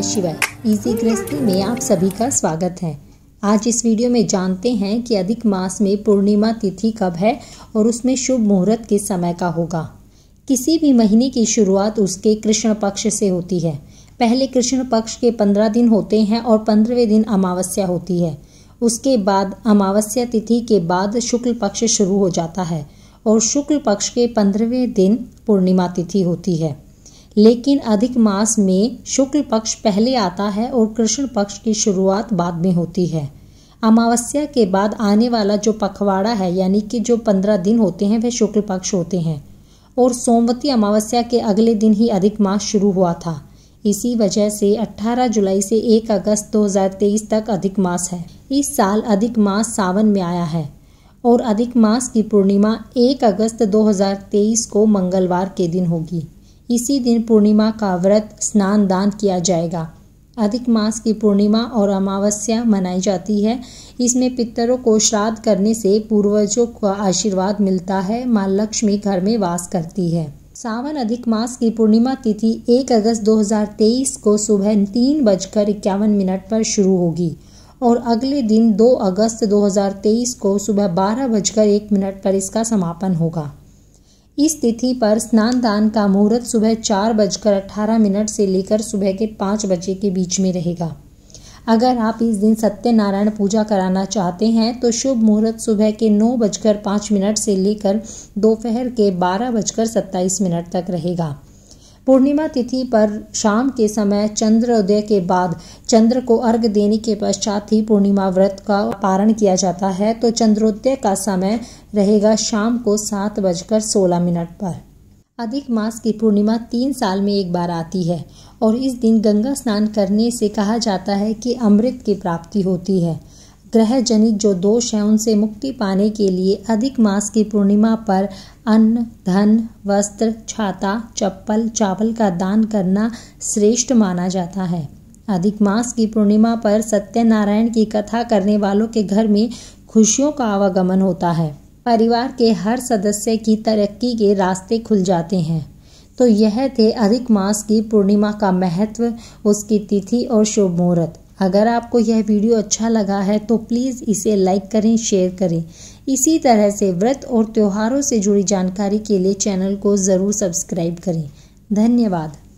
नमः शिवाय इजी गृहस्थी में आप सभी का स्वागत है आज इस वीडियो में जानते हैं कि अधिक मास में पूर्णिमा तिथि कब है और उसमें शुभ मुहूर्त किस समय का होगा किसी भी महीने की शुरुआत उसके कृष्ण पक्ष से होती है पहले कृष्ण पक्ष के पंद्रह दिन होते हैं और पंद्रहवें दिन अमावस्या होती है उसके बाद अमावस्या तिथि के बाद शुक्ल पक्ष शुरू हो जाता है और शुक्ल पक्ष के पंद्रहवें दिन पूर्णिमा तिथि होती है लेकिन अधिक मास में शुक्ल पक्ष पहले आता है और कृष्ण पक्ष की शुरुआत बाद में होती है अमावस्या के बाद आने वाला जो पखवाड़ा है यानी कि जो पंद्रह दिन होते हैं वह शुक्ल पक्ष होते हैं और सोमवती अमावस्या के अगले दिन ही अधिक मास शुरू हुआ था इसी वजह से 18 जुलाई से 1 अगस्त 2023 तक अधिक मास है इस साल अधिक मास सावन में आया है और अधिक मास की पूर्णिमा 1 अगस्त 2023 को मंगलवार के दिन होगी इसी दिन पूर्णिमा का व्रत स्नान दान किया जाएगा अधिक मास की पूर्णिमा और अमावस्या मनाई जाती है इसमें पितरों को श्राद्ध करने से पूर्वजों का आशीर्वाद मिलता है माँ लक्ष्मी घर में वास करती है सावन अधिक मास की पूर्णिमा तिथि 1 अगस्त 2023 को सुबह तीन बजकर इक्यावन मिनट पर शुरू होगी और अगले दिन 2 अगस्त 2023 को सुबह बारह बजकर एक मिनट पर इसका समापन होगा इस तिथि पर स्नान दान का मुहूर्त सुबह चार बजकर अठारह मिनट से लेकर सुबह के पाँच बजे के बीच में रहेगा अगर आप इस दिन सत्यनारायण पूजा कराना चाहते हैं तो शुभ मुहूर्त सुबह के नौ बजकर पाँच मिनट से लेकर दोपहर के बारह बजकर सत्ताईस मिनट तक रहेगा पूर्णिमा तिथि पर शाम के समय चंद्रोदय के बाद चंद्र को अर्घ देने के पश्चात ही पूर्णिमा व्रत का पारण किया जाता है तो चंद्रोदय का समय रहेगा शाम को सात बजकर सोलह मिनट पर अधिक मास की पूर्णिमा तीन साल में एक बार आती है और इस दिन गंगा स्नान करने से कहा जाता है कि अमृत की प्राप्ति होती है ग्रह जनित जो दोष हैं उनसे मुक्ति पाने के लिए अधिक मास की पूर्णिमा पर अन्न धन वस्त्र छाता चप्पल चावल का दान करना श्रेष्ठ माना जाता है अधिक मास की पूर्णिमा पर सत्यनारायण की कथा करने वालों के घर में खुशियों का आवागमन होता है परिवार के हर सदस्य की तरक्की के रास्ते खुल जाते हैं तो यह थे अधिक मास की पूर्णिमा का महत्व उसकी तिथि और शुभ मुहूर्त अगर आपको यह वीडियो अच्छा लगा है तो प्लीज़ इसे लाइक करें शेयर करें इसी तरह से व्रत और त्योहारों से जुड़ी जानकारी के लिए चैनल को ज़रूर सब्सक्राइब करें धन्यवाद